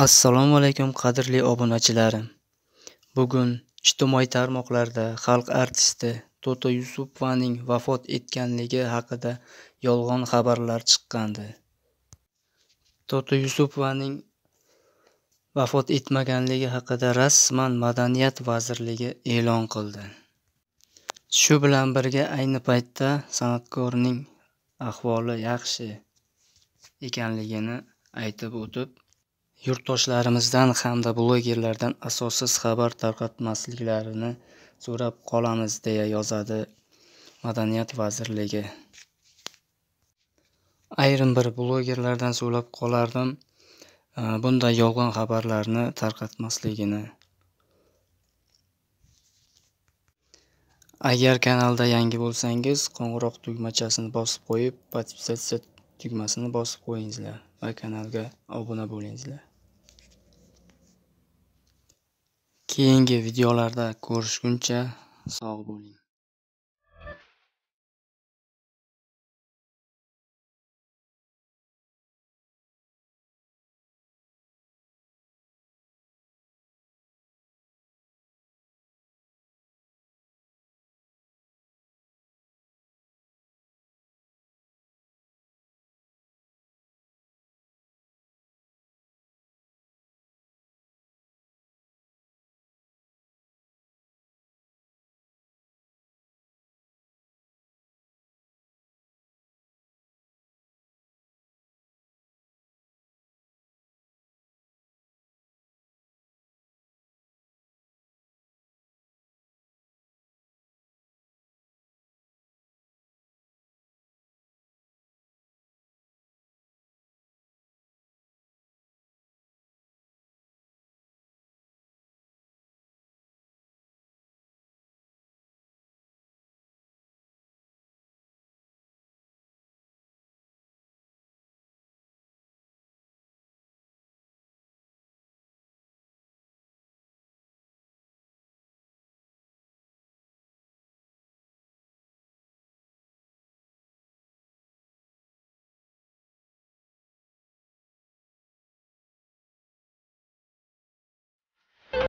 assalomu alaykum qadrli obunachilarim bugun ijtimoiy tarmoqlarda xalq artisti toto yusupovaning vafot etganligi haqida yolg'on xabarlar chiqqandi toto yusupovaning vafot etmaganligi haqida rasman madaniyat vazirligi e'lon qildi shu bilan birga ayni paytda san'atkorning ahvoli yaxshi ekanligini aytib o'tib yurtdoshlarimizdan hamda blogerlardan asossiz xabar tarqatmasliklarini so'rab qolamiz deya yozadi madaniyat vazirligi ayrim bir blogerlardan so'rab qolardim e, bunday yolg'on xabarlarni tarqatmasligini agar kanalda yangi bo'lsangiz qo'ng'iroq tugmachasini bosib qo'yib podpisatsiya tugmasini bosib qo'yingizlar va kanalga obuna bo'lingizlar keyingi videolarda ko'rishguncha sog' bo'ling